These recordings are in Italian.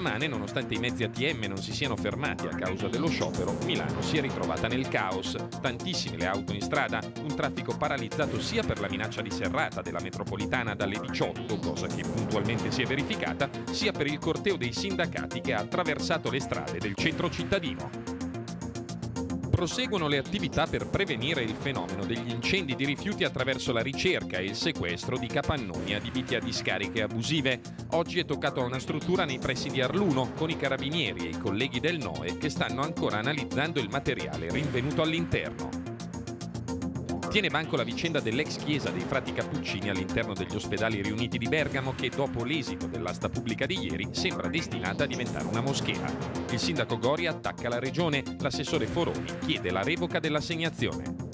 Stamane, nonostante i mezzi ATM non si siano fermati a causa dello sciopero, Milano si è ritrovata nel caos. Tantissime le auto in strada, un traffico paralizzato sia per la minaccia di serrata della metropolitana dalle 18, cosa che puntualmente si è verificata, sia per il corteo dei sindacati che ha attraversato le strade del centro cittadino proseguono le attività per prevenire il fenomeno degli incendi di rifiuti attraverso la ricerca e il sequestro di capannoni adibiti a discariche abusive. Oggi è toccato a una struttura nei pressi di Arluno con i carabinieri e i colleghi del NOE che stanno ancora analizzando il materiale rinvenuto all'interno. Tiene banco la vicenda dell'ex chiesa dei frati cappuccini all'interno degli ospedali riuniti di Bergamo che dopo l'esito dell'asta pubblica di ieri sembra destinata a diventare una moschea. Il sindaco Gori attacca la regione, l'assessore Foroni chiede la revoca dell'assegnazione.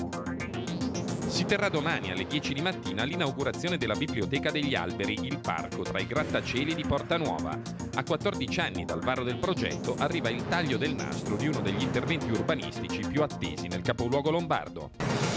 Si terrà domani alle 10 di mattina l'inaugurazione della Biblioteca degli Alberi, il parco tra i grattacieli di Porta Nuova. A 14 anni dal varo del progetto arriva il taglio del nastro di uno degli interventi urbanistici più attesi nel capoluogo lombardo.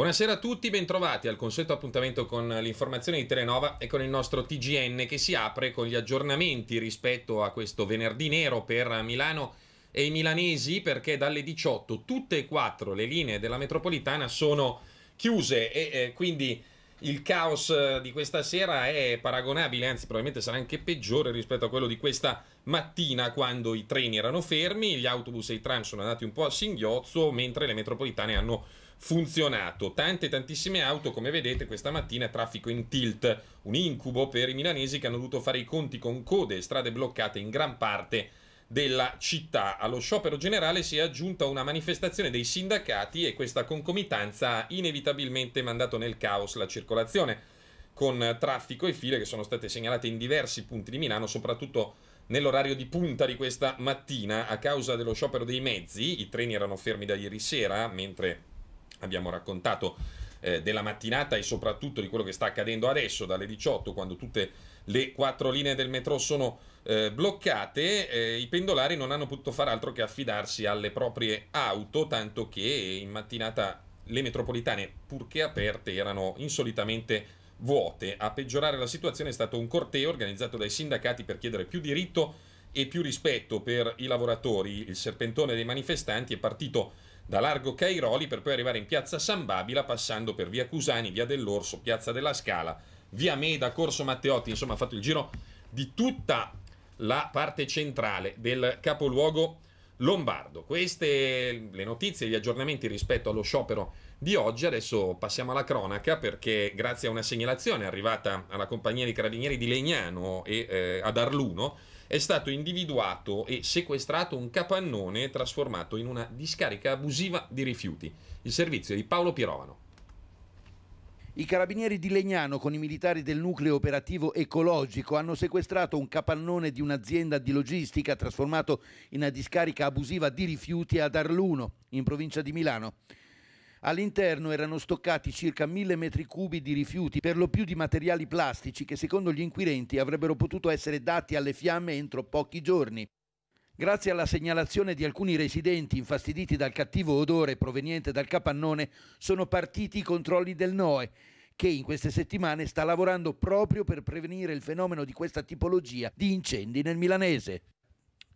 Buonasera a tutti, bentrovati al consueto appuntamento con l'informazione di Telenova e con il nostro TGN che si apre con gli aggiornamenti rispetto a questo venerdì nero per Milano e i milanesi perché dalle 18 tutte e quattro le linee della metropolitana sono chiuse e eh, quindi il caos eh, di questa sera è paragonabile, anzi probabilmente sarà anche peggiore rispetto a quello di questa mattina quando i treni erano fermi, gli autobus e i tram sono andati un po' a singhiozzo mentre le metropolitane hanno funzionato. Tante tantissime auto, come vedete questa mattina traffico in tilt, un incubo per i milanesi che hanno dovuto fare i conti con code e strade bloccate in gran parte della città. Allo sciopero generale si è aggiunta una manifestazione dei sindacati e questa concomitanza ha inevitabilmente mandato nel caos la circolazione con traffico e file che sono state segnalate in diversi punti di Milano, soprattutto nell'orario di punta di questa mattina a causa dello sciopero dei mezzi. I treni erano fermi da ieri sera, mentre abbiamo raccontato eh, della mattinata e soprattutto di quello che sta accadendo adesso dalle 18 quando tutte le quattro linee del metro sono eh, bloccate, eh, i pendolari non hanno potuto far altro che affidarsi alle proprie auto, tanto che in mattinata le metropolitane, purché aperte, erano insolitamente vuote. A peggiorare la situazione è stato un corteo organizzato dai sindacati per chiedere più diritto e più rispetto per i lavoratori. Il serpentone dei manifestanti è partito da largo Cairoli per poi arrivare in piazza San Babila passando per via Cusani, via dell'Orso, piazza della Scala, via Meda, Corso Matteotti, insomma ha fatto il giro di tutta la parte centrale del capoluogo lombardo. Queste le notizie, gli aggiornamenti rispetto allo sciopero di oggi. Adesso passiamo alla cronaca perché grazie a una segnalazione arrivata alla compagnia dei carabinieri di Legnano e eh, ad Arluno è stato individuato e sequestrato un capannone trasformato in una discarica abusiva di rifiuti. Il servizio è di Paolo Pirovano. I carabinieri di Legnano con i militari del nucleo operativo ecologico hanno sequestrato un capannone di un'azienda di logistica trasformato in una discarica abusiva di rifiuti ad Arluno, in provincia di Milano. All'interno erano stoccati circa mille metri cubi di rifiuti, per lo più di materiali plastici che secondo gli inquirenti avrebbero potuto essere dati alle fiamme entro pochi giorni. Grazie alla segnalazione di alcuni residenti infastiditi dal cattivo odore proveniente dal capannone, sono partiti i controlli del NOE, che in queste settimane sta lavorando proprio per prevenire il fenomeno di questa tipologia di incendi nel milanese.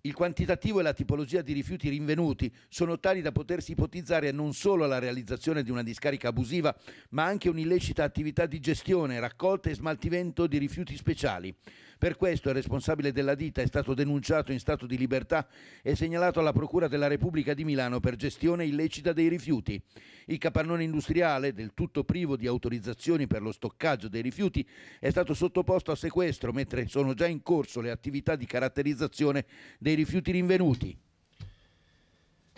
Il quantitativo e la tipologia di rifiuti rinvenuti sono tali da potersi ipotizzare non solo la realizzazione di una discarica abusiva, ma anche un'illecita attività di gestione, raccolta e smaltimento di rifiuti speciali. Per questo il responsabile della ditta è stato denunciato in stato di libertà e segnalato alla Procura della Repubblica di Milano per gestione illecita dei rifiuti. Il capannone industriale, del tutto privo di autorizzazioni per lo stoccaggio dei rifiuti, è stato sottoposto a sequestro mentre sono già in corso le attività di caratterizzazione dei rifiuti rinvenuti.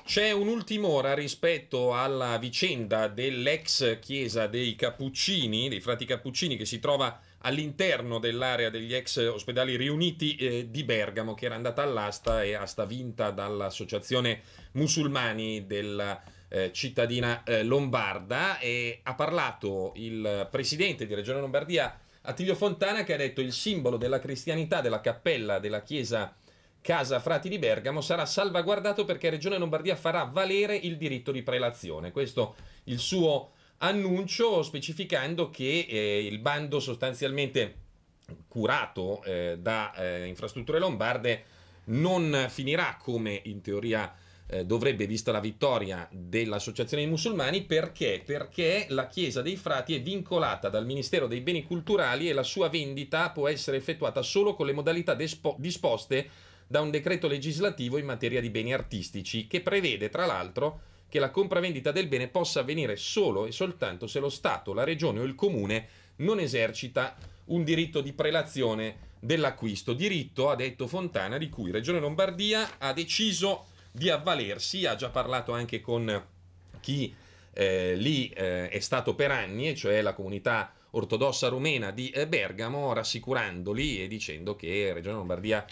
C'è un'ultima ora rispetto alla vicenda dell'ex chiesa dei Cappuccini, dei frati Cappuccini, che si trova all'interno dell'area degli ex ospedali riuniti eh, di Bergamo, che era andata all'asta e asta vinta dall'associazione musulmani della eh, cittadina eh, lombarda. E ha parlato il presidente di Regione Lombardia, Attilio Fontana, che ha detto il simbolo della cristianità della cappella della chiesa Casa Frati di Bergamo sarà salvaguardato perché Regione Lombardia farà valere il diritto di prelazione. Questo il suo annuncio specificando che eh, il bando sostanzialmente curato eh, da eh, Infrastrutture Lombarde non finirà come in teoria eh, dovrebbe, vista la vittoria dell'Associazione dei Musulmani, perché? Perché la Chiesa dei Frati è vincolata dal Ministero dei Beni Culturali e la sua vendita può essere effettuata solo con le modalità dispo- disposte da un decreto legislativo in materia di beni artistici, che prevede, tra l'altro, che la compravendita del bene possa avvenire solo e soltanto se lo Stato, la Regione o il Comune non esercita un diritto di prelazione dell'acquisto. Diritto, ha detto Fontana, di cui Regione Lombardia ha deciso di avvalersi, ha già parlato anche con chi eh, lì eh, è stato per anni, e cioè la comunità ortodossa rumena di eh, Bergamo, rassicurandoli e dicendo che Regione Lombardia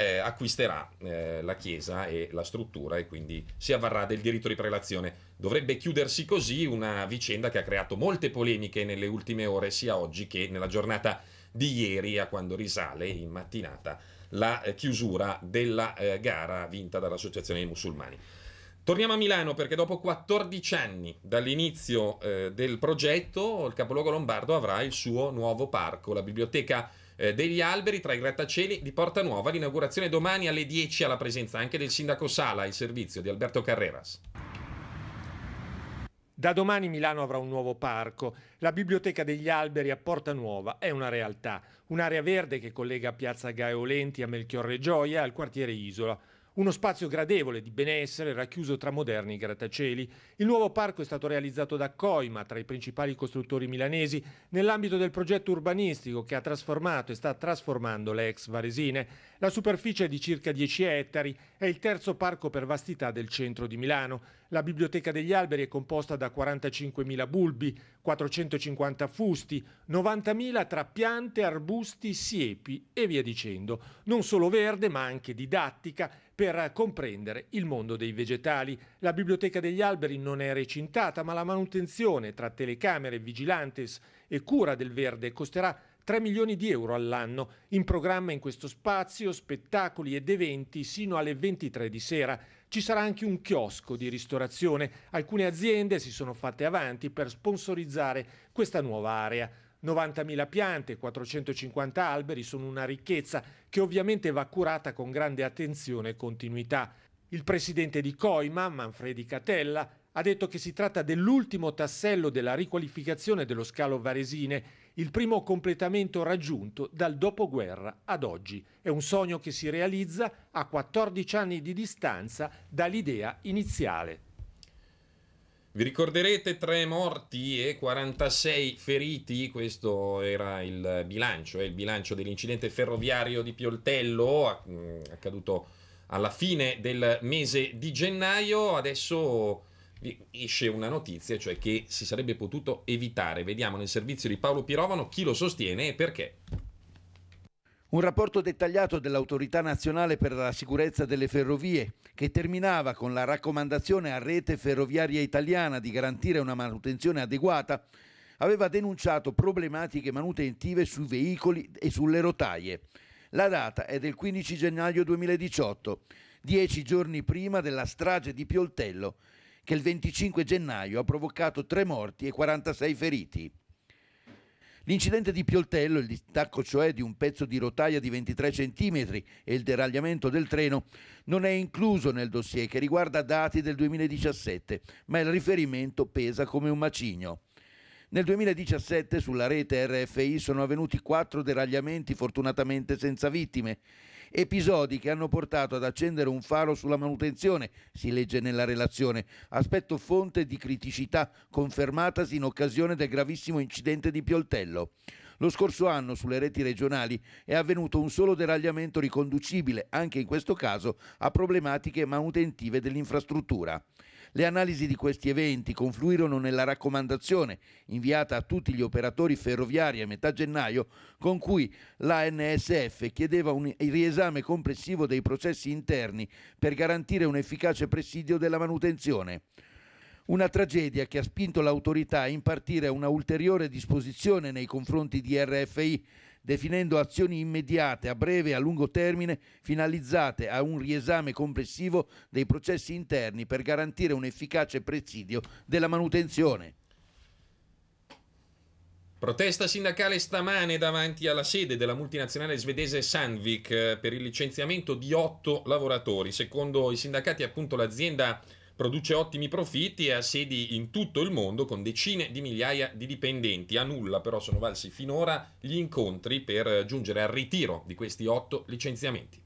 eh, acquisterà eh, la chiesa e la struttura e quindi si avvarrà del diritto di prelazione. Dovrebbe chiudersi così una vicenda che ha creato molte polemiche nelle ultime ore, sia oggi che nella giornata di ieri, a quando risale in mattinata la eh, chiusura della eh, gara vinta dall'Associazione dei Musulmani. Torniamo a Milano perché dopo 14 anni dall'inizio eh, del progetto il capoluogo lombardo avrà il suo nuovo parco, la biblioteca eh, degli alberi tra i grattacieli di Porta Nuova. L'inaugurazione domani alle 10 alla presenza anche del sindaco Sala il servizio di Alberto Carreras. Da domani Milano avrà un nuovo parco. La Biblioteca degli Alberi a Porta Nuova è una realtà, un'area verde che collega Piazza Gaeolenti a Melchiorre Gioia al quartiere Isola. Uno spazio gradevole di benessere racchiuso tra moderni grattacieli. Il nuovo parco è stato realizzato da Coima, tra i principali costruttori milanesi, nell'ambito del progetto urbanistico che ha trasformato e sta trasformando le ex Varesine. La superficie è di circa 10 ettari è il terzo parco per vastità del centro di Milano. La Biblioteca degli Alberi è composta da 45.000 bulbi, 450 fusti, 90.000 tra piante, arbusti, siepi e via dicendo. Non solo verde ma anche didattica per comprendere il mondo dei vegetali. La Biblioteca degli Alberi non è recintata ma la manutenzione tra telecamere, vigilantes e cura del verde costerà 3 milioni di euro all'anno, in programma in questo spazio spettacoli ed eventi sino alle 23 di sera. Ci sarà anche un chiosco di ristorazione. Alcune aziende si sono fatte avanti per sponsorizzare questa nuova area. 90.000 piante, 450 alberi sono una ricchezza che ovviamente va curata con grande attenzione e continuità. Il presidente di Coima, Manfredi Catella, ha detto che si tratta dell'ultimo tassello della riqualificazione dello scalo Varesine il primo completamento raggiunto dal dopoguerra ad oggi. È un sogno che si realizza a 14 anni di distanza dall'idea iniziale. Vi ricorderete tre morti e 46 feriti, questo era il bilancio, è eh, il bilancio dell'incidente ferroviario di Pioltello, mm, accaduto alla fine del mese di gennaio. Adesso esce una notizia, cioè che si sarebbe potuto evitare. Vediamo nel servizio di Paolo Pirovano chi lo sostiene e perché. Un rapporto dettagliato dell'Autorità nazionale per la sicurezza delle ferrovie, che terminava con la raccomandazione a rete ferroviaria italiana di garantire una manutenzione adeguata, aveva denunciato problematiche manutentive sui veicoli e sulle rotaie. La data è del 15 gennaio 2018, dieci giorni prima della strage di Pioltello, che il 25 gennaio ha provocato tre morti e 46 feriti. L'incidente di Pioltello, il distacco cioè di un pezzo di rotaia di 23 cm e il deragliamento del treno, non è incluso nel dossier che riguarda dati del 2017, ma il riferimento pesa come un macigno. Nel 2017 sulla rete RFI sono avvenuti quattro deragliamenti fortunatamente senza vittime Episodi che hanno portato ad accendere un faro sulla manutenzione, si legge nella relazione, aspetto fonte di criticità confermatasi in occasione del gravissimo incidente di Pioltello. Lo scorso anno sulle reti regionali è avvenuto un solo deragliamento riconducibile, anche in questo caso, a problematiche manutentive dell'infrastruttura. Le analisi di questi eventi confluirono nella raccomandazione inviata a tutti gli operatori ferroviari a metà gennaio, con cui l'ANSF chiedeva un riesame complessivo dei processi interni per garantire un efficace presidio della manutenzione. Una tragedia che ha spinto l'autorità a impartire una ulteriore disposizione nei confronti di RFI definendo azioni immediate, a breve e a lungo termine, finalizzate a un riesame complessivo dei processi interni per garantire un efficace presidio della manutenzione. Protesta sindacale stamane davanti alla sede della multinazionale svedese Sandvik eh, per il licenziamento di otto lavoratori. Secondo i sindacati, appunto, l'azienda produce ottimi profitti e ha sedi in tutto il mondo con decine di migliaia di dipendenti. A nulla però sono valsi finora gli incontri per giungere al ritiro di questi otto licenziamenti.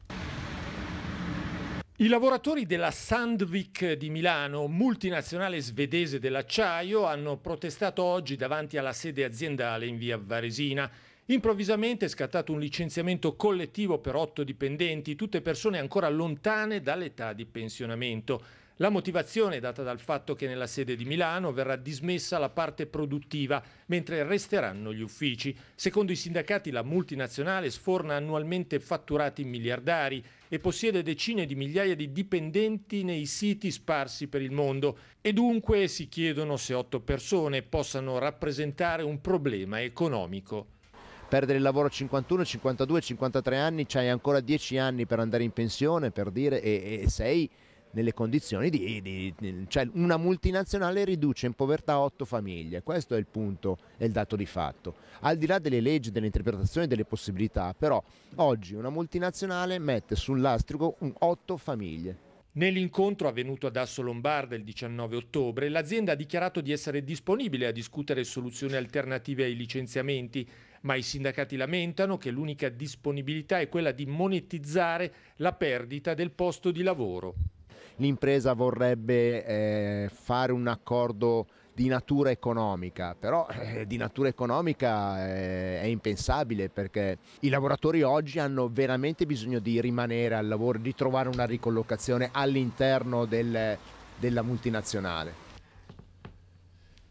I lavoratori della Sandvik di Milano, multinazionale svedese dell'acciaio, hanno protestato oggi davanti alla sede aziendale in via Varesina. Improvvisamente è scattato un licenziamento collettivo per otto dipendenti, tutte persone ancora lontane dall'età di pensionamento. La motivazione è data dal fatto che nella sede di Milano verrà dismessa la parte produttiva, mentre resteranno gli uffici. Secondo i sindacati la multinazionale sforna annualmente fatturati miliardari e possiede decine di migliaia di dipendenti nei siti sparsi per il mondo e dunque si chiedono se otto persone possano rappresentare un problema economico perdere il lavoro a 51, 52, 53 anni, c'hai ancora 10 anni per andare in pensione, per dire, e, e sei nelle condizioni di, di, cioè una multinazionale riduce in povertà otto famiglie, questo è il punto, è il dato di fatto. Al di là delle leggi, delle interpretazioni, delle possibilità, però oggi una multinazionale mette sull'astrico otto famiglie. Nell'incontro avvenuto ad Asso Lombarda il 19 ottobre, l'azienda ha dichiarato di essere disponibile a discutere soluzioni alternative ai licenziamenti, ma i sindacati lamentano che l'unica disponibilità è quella di monetizzare la perdita del posto di lavoro l'impresa vorrebbe eh, fare un accordo di natura economica, però eh, di natura economica eh, è impensabile perché i lavoratori oggi hanno veramente bisogno di rimanere al lavoro, di trovare una ricollocazione all'interno del, della multinazionale.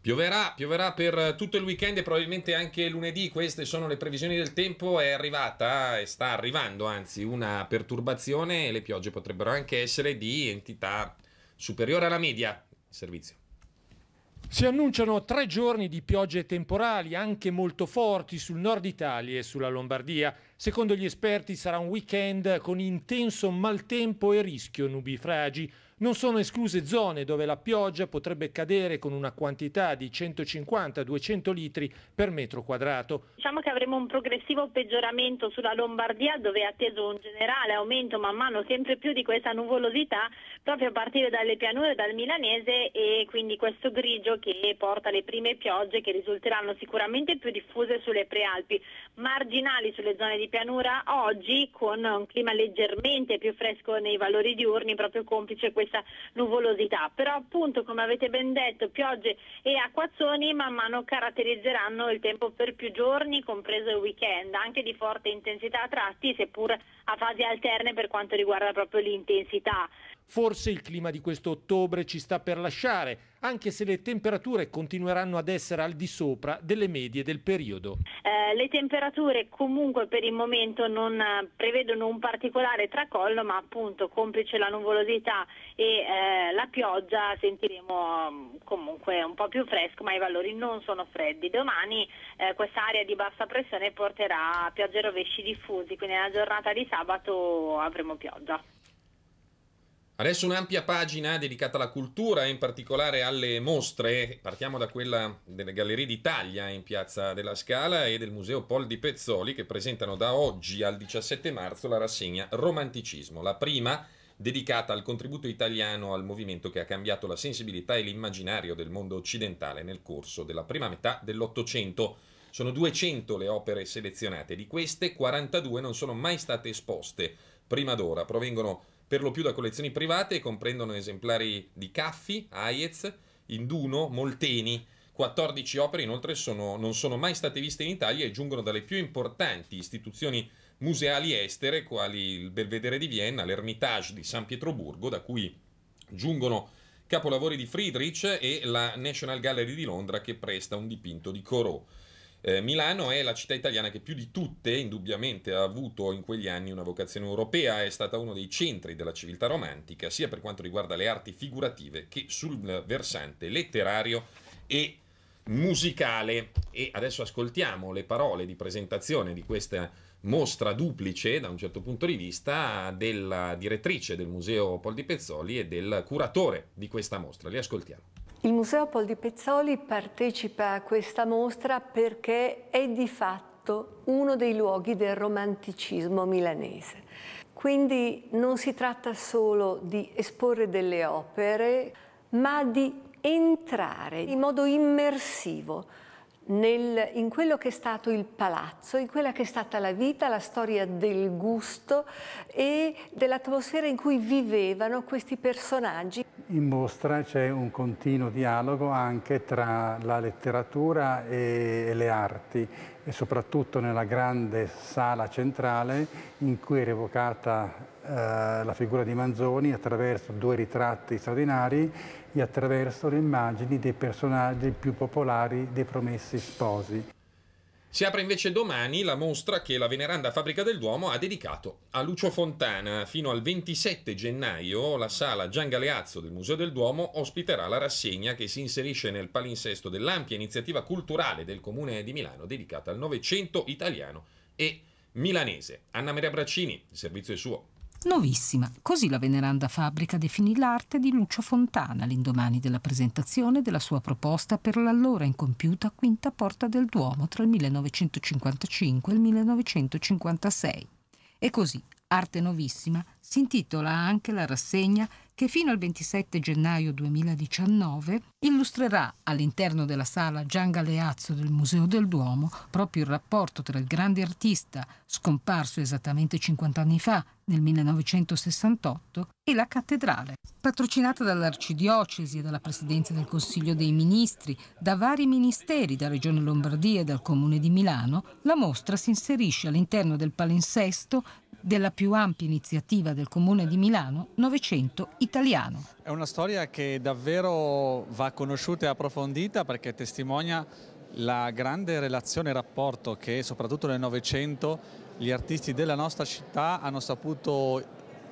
Pioverà, pioverà per tutto il weekend e probabilmente anche lunedì, queste sono le previsioni del tempo, è arrivata e sta arrivando anzi una perturbazione e le piogge potrebbero anche essere di entità superiore alla media. Servizio. Si annunciano tre giorni di piogge temporali, anche molto forti, sul nord Italia e sulla Lombardia. Secondo gli esperti sarà un weekend con intenso maltempo e rischio nubifragi. Non sono escluse zone dove la pioggia potrebbe cadere con una quantità di 150-200 litri per metro quadrato. Diciamo che avremo un progressivo peggioramento sulla Lombardia dove è atteso un generale aumento man mano sempre più di questa nuvolosità proprio a partire dalle pianure, dal Milanese e quindi questo grigio che porta le prime piogge che risulteranno sicuramente più diffuse sulle prealpi, marginali sulle zone di pianura oggi con un clima leggermente più fresco nei valori diurni proprio complice questo questa nuvolosità, però appunto come avete ben detto piogge e acquazzoni man mano caratterizzeranno il tempo per più giorni, compreso il weekend, anche di forte intensità a tratti, seppur a fasi alterne per quanto riguarda proprio l'intensità. Forse il clima di questo ottobre ci sta per lasciare, anche se le temperature continueranno ad essere al di sopra delle medie del periodo. Eh, le temperature comunque per il momento non eh, prevedono un particolare tracollo, ma appunto complice la nuvolosità e eh, la pioggia sentiremo mm, comunque un po' più fresco, ma i valori non sono freddi. Domani eh, area di bassa pressione porterà a piogge rovesci diffusi, quindi nella giornata di sabato avremo pioggia. Adesso un'ampia pagina dedicata alla cultura e in particolare alle mostre. Partiamo da quella delle Gallerie d'Italia in Piazza della Scala e del Museo Pol di Pezzoli che presentano da oggi al 17 marzo la rassegna Romanticismo, la prima dedicata al contributo italiano al movimento che ha cambiato la sensibilità e l'immaginario del mondo occidentale nel corso della prima metà dell'Ottocento. Sono 200 le opere selezionate, di queste 42 non sono mai state esposte. Prima d'ora provengono per lo più da collezioni private e comprendono esemplari di Caffi, Hayez, Induno, Molteni. 14 opere inoltre sono, non sono mai state viste in Italia e giungono dalle più importanti istituzioni museali estere, quali il Belvedere di Vienna, l'Ermitage di San Pietroburgo, da cui giungono capolavori di Friedrich e la National Gallery di Londra che presta un dipinto di Corot. Eh, Milano è la città italiana che più di tutte, indubbiamente, ha avuto in quegli anni una vocazione europea, è stata uno dei centri della civiltà romantica, sia per quanto riguarda le arti figurative che sul versante letterario e musicale. E adesso ascoltiamo le parole di presentazione di questa mostra duplice, da un certo punto di vista, della direttrice del Museo Poldi Pezzoli e del curatore di questa mostra. Li ascoltiamo. Il Museo di Pezzoli partecipa a questa mostra perché è di fatto uno dei luoghi del romanticismo milanese. Quindi non si tratta solo di esporre delle opere, ma di entrare in modo immersivo nel, in quello che è stato il palazzo, in quella che è stata la vita, la storia del gusto e dell'atmosfera in cui vivevano questi personaggi. In mostra c'è un continuo dialogo anche tra la letteratura e le arti e soprattutto nella grande sala centrale in cui è evocata eh, la figura di Manzoni attraverso due ritratti straordinari attraverso le immagini dei personaggi più popolari dei Promessi Sposi. Si apre invece domani la mostra che la veneranda Fabbrica del Duomo ha dedicato a Lucio Fontana. Fino al 27 gennaio la sala Gian Galeazzo del Museo del Duomo ospiterà la rassegna che si inserisce nel palinsesto dell'ampia iniziativa culturale del Comune di Milano dedicata al Novecento italiano e milanese. Anna Maria Braccini, il servizio è suo. Novissima, così la veneranda fabbrica definì l'arte di Lucio Fontana l'indomani della presentazione della sua proposta per l'allora incompiuta quinta porta del Duomo tra il 1955 e il 1956. E così, Arte Novissima, si intitola anche la rassegna che fino al 27 gennaio 2019 illustrerà all'interno della sala Gian Galeazzo del Museo del Duomo proprio il rapporto tra il grande artista scomparso esattamente 50 anni fa, nel 1968, e la cattedrale, patrocinata dall'arcidiocesi e dalla presidenza del Consiglio dei Ministri, da vari ministeri, da Regione Lombardia e dal Comune di Milano, la mostra si inserisce all'interno del palinsesto della più ampia iniziativa del Comune di Milano, Novecento Italiano. È una storia che davvero va conosciuta e approfondita perché testimonia la grande relazione e rapporto che soprattutto nel Novecento gli artisti della nostra città hanno saputo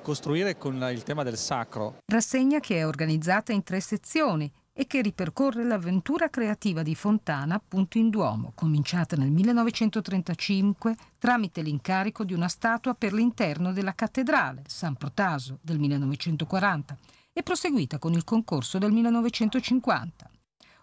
costruire con il tema del sacro. Rassegna che è organizzata in tre sezioni e che ripercorre l'avventura creativa di Fontana appunto in Duomo, cominciata nel 1935 tramite l'incarico di una statua per l'interno della cattedrale San Protaso del 1940 e proseguita con il concorso del 1950.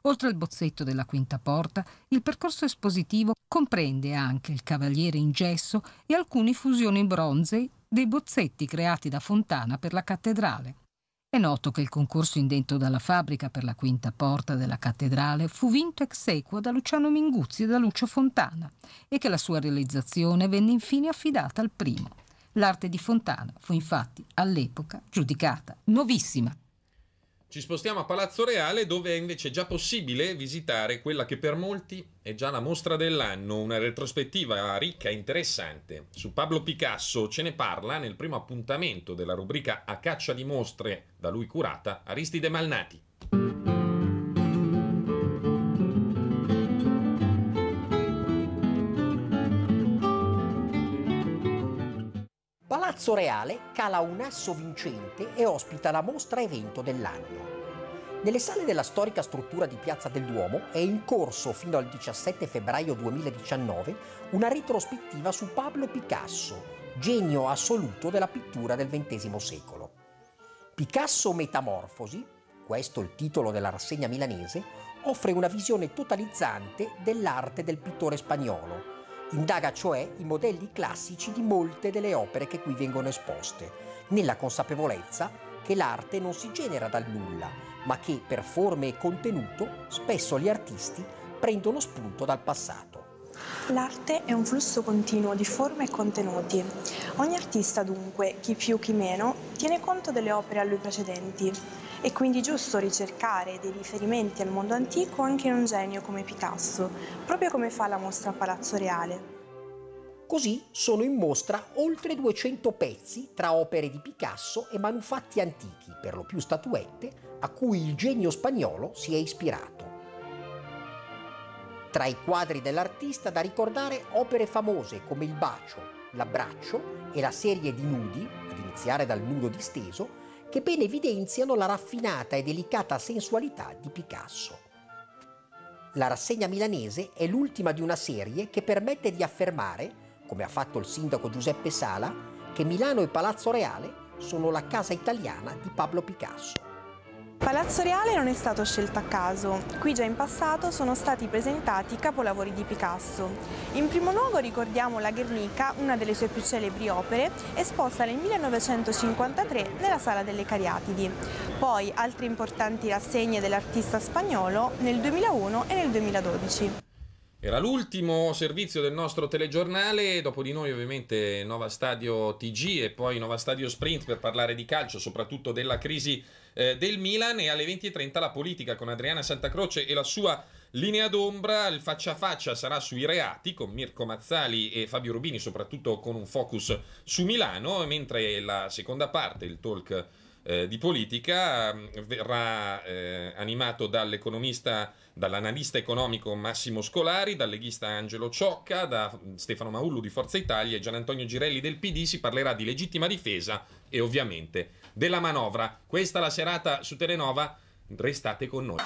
Oltre al bozzetto della quinta porta, il percorso espositivo comprende anche il cavaliere in gesso e alcune fusioni in bronze dei bozzetti creati da Fontana per la cattedrale. È noto che il concorso indetto dalla fabbrica per la quinta porta della cattedrale fu vinto ex equo da Luciano Minguzzi e da Lucio Fontana e che la sua realizzazione venne infine affidata al primo. L'arte di Fontana fu infatti all'epoca giudicata nuovissima. Ci spostiamo a Palazzo Reale dove è invece già possibile visitare quella che per molti è già la mostra dell'anno, una retrospettiva ricca e interessante. Su Pablo Picasso ce ne parla nel primo appuntamento della rubrica A caccia di mostre da lui curata Aristide Malnati. Reale, cala un asso vincente e ospita la mostra evento dell'anno. Nelle sale della storica struttura di Piazza del Duomo è in corso fino al 17 febbraio 2019 una retrospettiva su Pablo Picasso, genio assoluto della pittura del XX secolo. Picasso Metamorfosi, questo il titolo della rassegna milanese, offre una visione totalizzante dell'arte del pittore spagnolo Indaga cioè i modelli classici di molte delle opere che qui vengono esposte, nella consapevolezza che l'arte non si genera dal nulla, ma che per forme e contenuto spesso gli artisti prendono spunto dal passato. L'arte è un flusso continuo di forme e contenuti. Ogni artista dunque, chi più chi meno, tiene conto delle opere a lui precedenti, è quindi giusto ricercare dei riferimenti al mondo antico anche in un genio come Picasso, proprio come fa la mostra a Palazzo Reale. Così sono in mostra oltre 200 pezzi tra opere di Picasso e manufatti antichi, per lo più statuette, a cui il genio spagnolo si è ispirato. Tra i quadri dell'artista da ricordare opere famose come Il bacio, L'abbraccio e la serie di nudi, ad iniziare dal nudo disteso, che ben evidenziano la raffinata e delicata sensualità di Picasso. La rassegna milanese è l'ultima di una serie che permette di affermare, come ha fatto il sindaco Giuseppe Sala, che Milano e Palazzo Reale sono la casa italiana di Pablo Picasso. Palazzo Reale non è stato scelto a caso, qui già in passato sono stati presentati i capolavori di Picasso. In primo luogo ricordiamo la Guernica, una delle sue più celebri opere, esposta nel 1953 nella Sala delle Cariatidi. Poi altre importanti rassegne dell'artista spagnolo nel 2001 e nel 2012. Era l'ultimo servizio del nostro telegiornale, dopo di noi ovviamente Nova Stadio TG e poi Nova Stadio Sprint per parlare di calcio, soprattutto della crisi eh, del Milan e alle 20.30 la politica con Adriana Santacroce e la sua linea d'ombra. Il faccia a faccia sarà sui reati con Mirko Mazzali e Fabio Rubini, soprattutto con un focus su Milano, mentre la seconda parte, il talk eh, di politica, mm, verrà eh, animato dall'economista, dall'analista economico Massimo Scolari, dal leghista Angelo Ciocca, da Stefano Maullu di Forza Italia e Gian Antonio Girelli del PD. Si parlerà di legittima difesa e ovviamente della manovra. Questa è la serata su Telenova, restate con noi.